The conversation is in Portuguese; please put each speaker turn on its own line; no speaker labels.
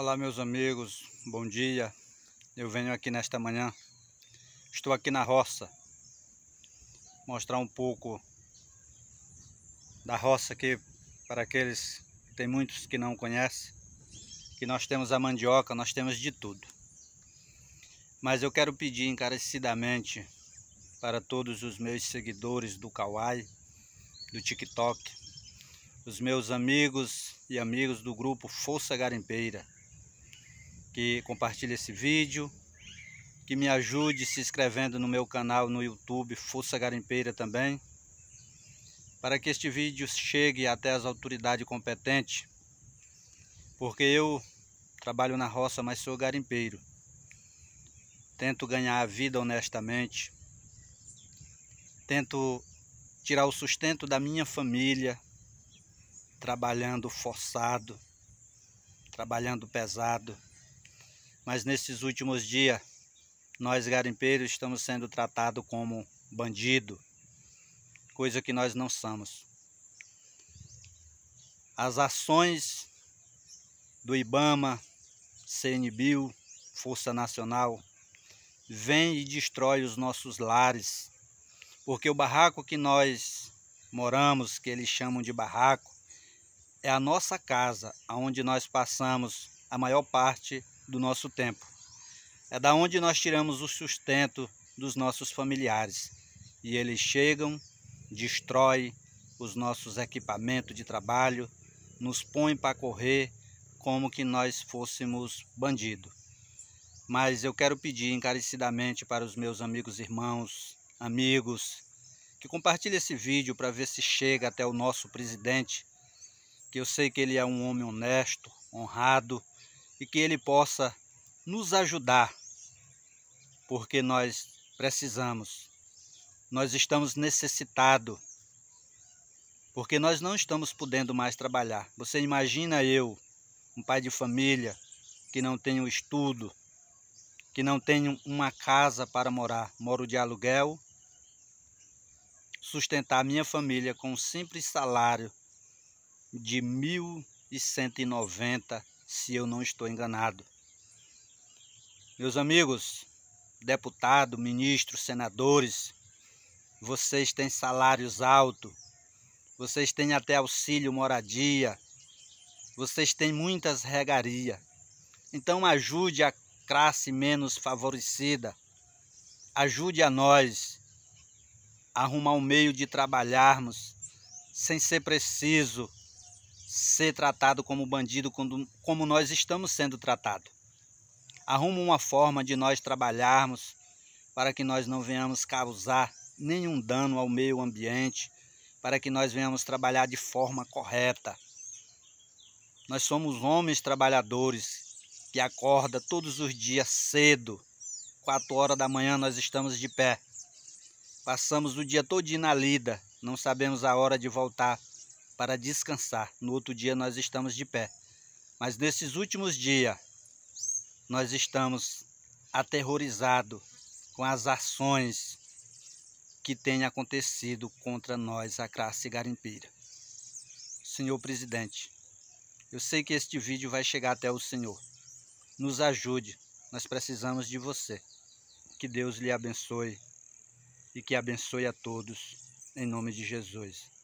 Olá meus amigos, bom dia. Eu venho aqui nesta manhã, estou aqui na roça, mostrar um pouco da roça aqui para aqueles que tem muitos que não conhecem, que nós temos a mandioca, nós temos de tudo. Mas eu quero pedir encarecidamente para todos os meus seguidores do Kawai, do TikTok, os meus amigos e amigos do grupo Força Garimpeira, que compartilhe esse vídeo, que me ajude se inscrevendo no meu canal no YouTube Força Garimpeira também, para que este vídeo chegue até as autoridades competentes, porque eu trabalho na roça, mas sou garimpeiro. Tento ganhar a vida honestamente, tento tirar o sustento da minha família, trabalhando forçado, trabalhando pesado mas nesses últimos dias nós garimpeiros estamos sendo tratados como bandido, coisa que nós não somos. As ações do IBAMA, CNBio, Força Nacional, vêm e destrói os nossos lares, porque o barraco que nós moramos, que eles chamam de barraco, é a nossa casa, onde nós passamos a maior parte do nosso tempo. É da onde nós tiramos o sustento dos nossos familiares. E eles chegam, destroem os nossos equipamentos de trabalho, nos põem para correr como que nós fôssemos bandido. Mas eu quero pedir encarecidamente para os meus amigos, irmãos, amigos, que compartilhe esse vídeo para ver se chega até o nosso presidente, que eu sei que ele é um homem honesto, honrado, e que Ele possa nos ajudar, porque nós precisamos, nós estamos necessitados, porque nós não estamos podendo mais trabalhar. Você imagina eu, um pai de família, que não tenho estudo, que não tenho uma casa para morar, moro de aluguel, sustentar minha família com um simples salário de R$ 1.190 se eu não estou enganado. Meus amigos, deputado, ministro, senadores, vocês têm salários altos, vocês têm até auxílio moradia, vocês têm muitas regarias. Então ajude a classe menos favorecida, ajude a nós a arrumar um meio de trabalharmos sem ser preciso ser tratado como bandido como nós estamos sendo tratados. Arruma uma forma de nós trabalharmos para que nós não venhamos causar nenhum dano ao meio ambiente, para que nós venhamos trabalhar de forma correta. Nós somos homens trabalhadores que acorda todos os dias cedo, 4 horas da manhã nós estamos de pé. Passamos o dia todo na lida, não sabemos a hora de voltar para descansar. No outro dia nós estamos de pé. Mas nesses últimos dias nós estamos aterrorizados com as ações que têm acontecido contra nós, a classe garimpeira. Senhor presidente, eu sei que este vídeo vai chegar até o Senhor. Nos ajude, nós precisamos de você. Que Deus lhe abençoe e que abençoe a todos, em nome de Jesus.